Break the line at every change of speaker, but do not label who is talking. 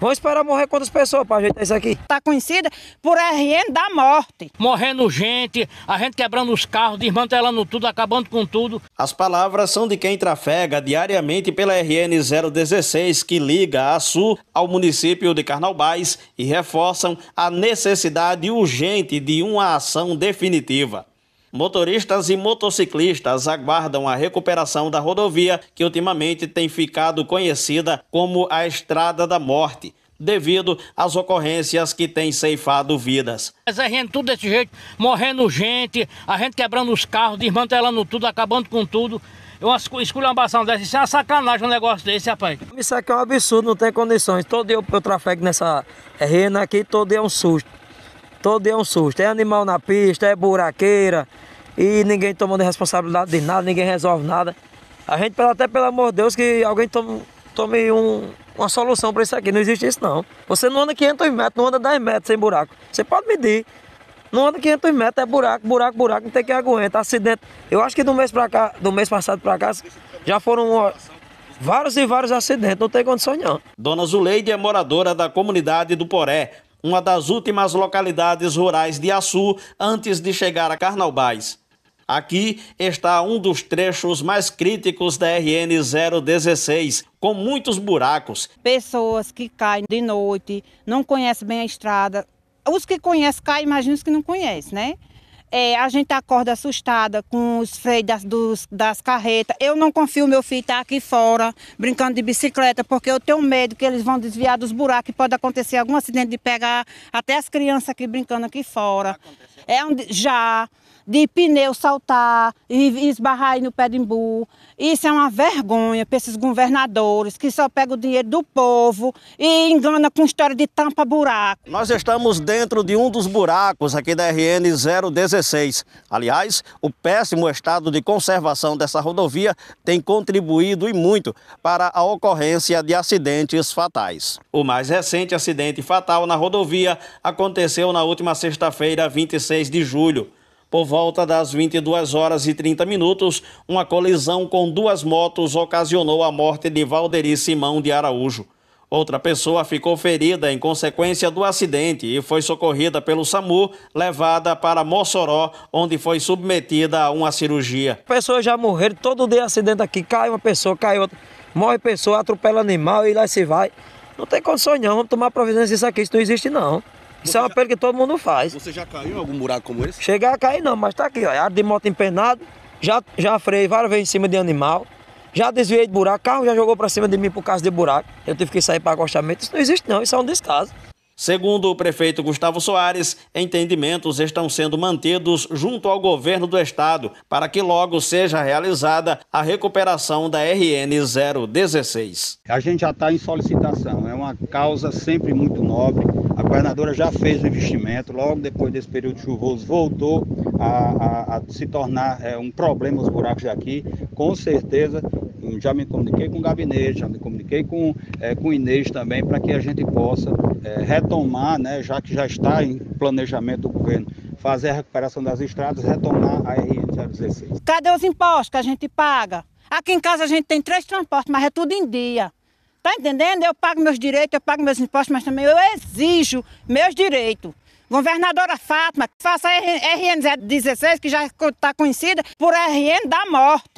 Vou esperar morrer quantas pessoas para ajeitar isso aqui? Tá conhecida por RN da morte.
Morrendo gente, a gente quebrando os carros, desmantelando tudo, acabando com tudo. As palavras são de quem trafega diariamente pela RN 016 que liga a Sul ao município de Carnaubais e reforçam a necessidade urgente de uma ação definitiva. Motoristas e motociclistas aguardam a recuperação da rodovia, que ultimamente tem ficado conhecida como a Estrada da Morte, devido às ocorrências que têm ceifado vidas.
Mas a gente tudo desse jeito,
morrendo gente, a gente quebrando os carros, desmantelando tudo, acabando com tudo. Uma esculhambação dessa, isso é uma sacanagem um negócio desse, rapaz.
Isso aqui é um absurdo, não tem condições. Todo dia eu trafego nessa rena aqui, todo dia é um susto todo dia é um susto. É animal na pista, é buraqueira e ninguém tomando responsabilidade de nada, ninguém resolve nada. A gente, até pelo amor de Deus, que alguém tome, tome um, uma solução para isso aqui. Não existe isso, não. Você não anda 500 metros, não anda 10 metros sem buraco. Você pode medir. Não anda 500 metros, é buraco, buraco, buraco, não tem que aguentar. Acidente. Eu acho que do mês, cá, do mês passado para cá já foram vários e vários acidentes, não tem condição não. Dona Zuleide é moradora
da comunidade do Poré, uma das últimas localidades rurais de Açu antes de chegar a Carnaubais. Aqui está um dos trechos mais críticos da RN 016, com muitos buracos.
Pessoas que caem de noite, não conhecem bem a estrada. Os que conhecem caem, imagina os que não conhecem, né? É, a gente acorda assustada com os freios das, dos, das carretas. Eu não confio meu filho estar tá aqui fora brincando de bicicleta, porque eu tenho medo que eles vão desviar dos buracos e pode acontecer algum acidente de pegar até as crianças aqui brincando aqui fora. É um, já de pneu saltar e esbarrar aí no pé de imbu. Isso é uma vergonha para esses governadores que só pegam o dinheiro do povo e engana com história de tampa-buraco.
Nós estamos dentro de um dos buracos aqui da RN 016. Aliás, o péssimo estado de conservação dessa rodovia tem contribuído e muito para a ocorrência de acidentes fatais. O mais recente acidente fatal na rodovia aconteceu na última sexta-feira, 26 de julho. Por volta das 22 horas e 30 minutos, uma colisão com duas motos ocasionou a morte de Valderi Simão de Araújo. Outra pessoa ficou ferida em consequência do acidente e foi socorrida pelo SAMU, levada para
Mossoró, onde foi submetida a uma cirurgia. Pessoas já morreram, todo dia acidente aqui, cai uma pessoa, cai outra, morre pessoa, atropela animal e lá se vai. Não tem condições não, vamos tomar providência disso aqui, isso não existe não. Isso é uma já... que todo mundo faz. Você já caiu em algum buraco como esse? Chegar a cair não, mas tá aqui, ó. É de moto empenado, já, já freiei várias vezes em cima de animal, já desviei de buraco, carro já jogou para cima de mim por causa de buraco. Eu tive que sair para acostamento. Isso não existe
não, isso é um descaso. Segundo o prefeito Gustavo Soares, entendimentos estão sendo mantidos junto ao governo do estado para que logo seja realizada a recuperação
da RN 016. A gente já está em solicitação, é uma causa sempre muito nobre governadora já fez o investimento, logo depois desse período chuvoso voltou a, a, a se tornar é, um problema os buracos daqui. Com certeza, já me comuniquei com o gabinete, já me comuniquei com, é, com o Inês também, para que a gente possa é, retomar, né, já que já está em planejamento do governo, fazer a recuperação das estradas, retomar a RN-016.
Cadê os impostos que a gente paga? Aqui em casa a gente tem três transportes, mas é tudo em dia. Tá entendendo? Eu pago meus direitos, eu pago meus impostos, mas também eu exijo meus direitos. Governadora Fátima, faça a RN 16, que já está conhecida por RN da morte.